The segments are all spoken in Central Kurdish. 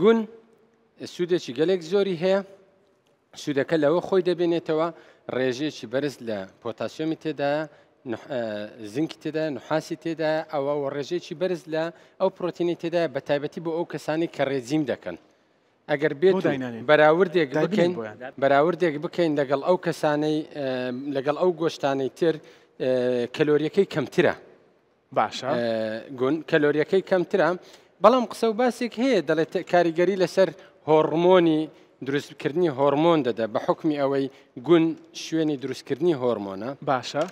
گون سوودێکی گەلێک زۆری هەیە سوودەکە لەوە خۆی دەبێنێتەوە ڕێژێکی بەرز لە پۆتاسیۆمی تێدا زینکی تێدا نحاسی تێدا ئەوە و ڕێژێکی بەرز لە ئەو پرۆتینی تێدا بە تایبەتی بۆ ئەو کەسانی کە ڕێزیم دەکەن. ئەگەر بێت بەراوردێک بکەین بەراوردێک بکەین لەگەڵ ئەو کەسانەی لەگەڵ ئەو گۆشتانەی تر کەلۆریەکەی کەمترە باشە گون کەلۆریەکەی کەمترە بەڵام قسە و باسێک هەیە دەڵێت کاریگەری لەسەر هۆڕمۆنی دروستکردنی هۆرمۆن دەدا بە حکمی ئەوەی گون شوێنی دروستکردنی هۆرمۆنە باشە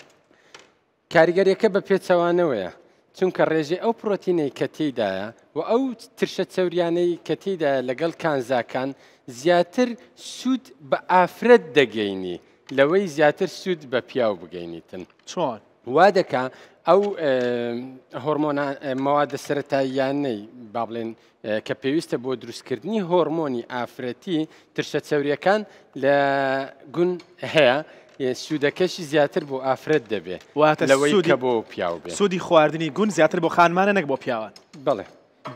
کاریگەریەکە بە پێچەوانەوەیە چونکە ڕێژێ ئەو پرۆتینەی کە تێدایە و ئەو ترشە چەوریانەی کە تێدایە لەگەڵ کانزاکان زیاتر سوود بە ئافرەت دەگەینی لەوەی زیاتر سوود بە پیاو بگەینیتن چۆن وا دەکا ئەو هۆرمۆن مەوادە سەتاییانەی با بڵێن کە پێویستە بۆ دروستکردنی هۆرمۆنی ئافرەتی ترشە چەوریەکان لە گون هەیە سوودەکەشی زیاتر بۆ ئافرەت دەبێت واتە لەوەی کە بۆ پیاو بێت سوودی خواردنی گون زیاتر بۆ خانمانە نەک بۆ پیاوان بڵێ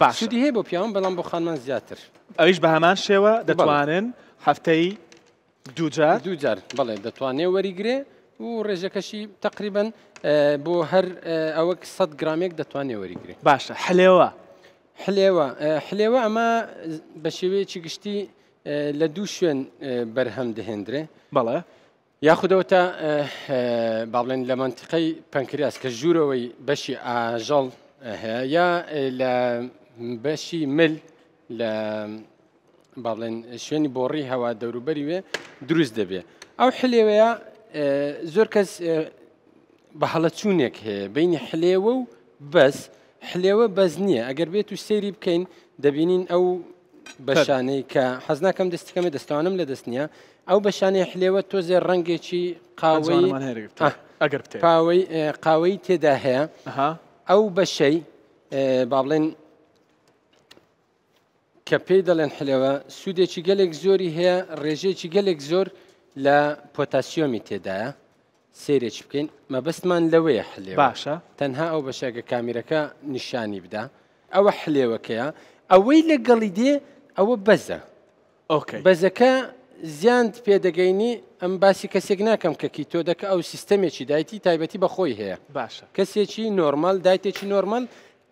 باشودی هەیە بۆ پیاوان بەڵام بۆ خانمان زیاتر ئەویش بە هەمان شێوە دەتوانن هەفتەی دووجار دووجار بڵێ دەتوانێت وەریگرێ و ڕێژەکەشی تقریبن بۆ هەر ئەوەک 100 گرامێک دەتوانێت وەریگری باشە حلێوە حلێوە حلێوە ئەمە بە شێوەیەکی گشتی لە دوو شوێن بەرهەم دەهێندرێ بەڵێ یاخودەوە تا باڵێن لە منتیقەی پەنکریاس کە ژوورەوەی بەشی ئاژەڵ هەیە یا لە بەشی مل لە باڵێن شوێنی بۆڕی هەوا دەوروبەری وێ دروست دەبێ ئەو حلێوەیە زۆر کەس بە هەڵە چوونێک هەیە بینی حلێوە و بەس حلێوە بەز نییە ئەگەر بێت و سێری بکەین دەبینین ئەو بەشانەی کە حەزناکەم دەستەکەمی دەستوانم لە دەست نییە ئەو بەشانەی حلێوە تۆزێ ڕەنگێکی قاوەی ئەگەر پاوەی قاوەی تێدا هەیە ئەو بەشەی با بڵێن کە پێی دەڵێن حلەوە سوودێکی گەلێک زۆری هەیە ڕێژێکی گەلێک زۆر لە پۆتاسیۆمی تێدایە سێرێک بکەین مەبستمان لەوەیە حلێ باشە تەنها ئەو بەشێکە کامیرەکە نیشانی بدا ئەوە حلێوەکەیە ئەوەی لەگەڵی دێ ئەوە بەزە بەزەکە زیاند پێدەگەینی ئەم باسی کەسێک ناکەم کەکی تۆ دەکە ئەو سیستەمێکی دایتی تایبەتی بەخۆی هەیە باشە کەسێکی نۆرمال دایتێکی نۆرمال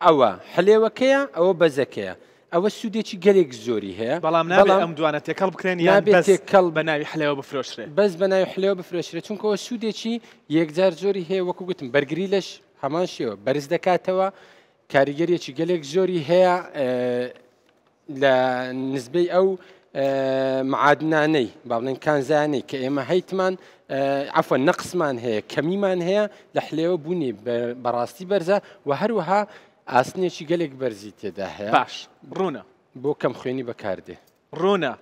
ئەوە حلێوەکەیە ئەوە بەزەکەیە ئەوە سوودێکی گەلێک زۆری هەیە بەڵام نابێت ئەم دوانە تێکەڵ بکرێن یا تێکەڵ بە ناوی حلەوە بفرۆشرێت بەس بە ناوی حلەوە بفرۆشرێت چونکەوە سوودێکی یەکجار زۆری هەیە وەکو گوتم بەرگری لەش هەمان شێوە بەرز دەکاتەوە کاریگەریەکی گەلێک زۆری هەیە لە نزبەی ئەو معادنانەی باڵێن کانزانەی کە ئێمە هەیتمان ئەفە نەقسمان هەیە کەمیمان هەیە لە حلێوە بوونی بەڕاستی بەرزە و هەروەها ئاسنێکی گەلێک بەرزی تێدا هەیە باش ڕوونە بۆ کەم خوێنی بەکاردێ ڕوونە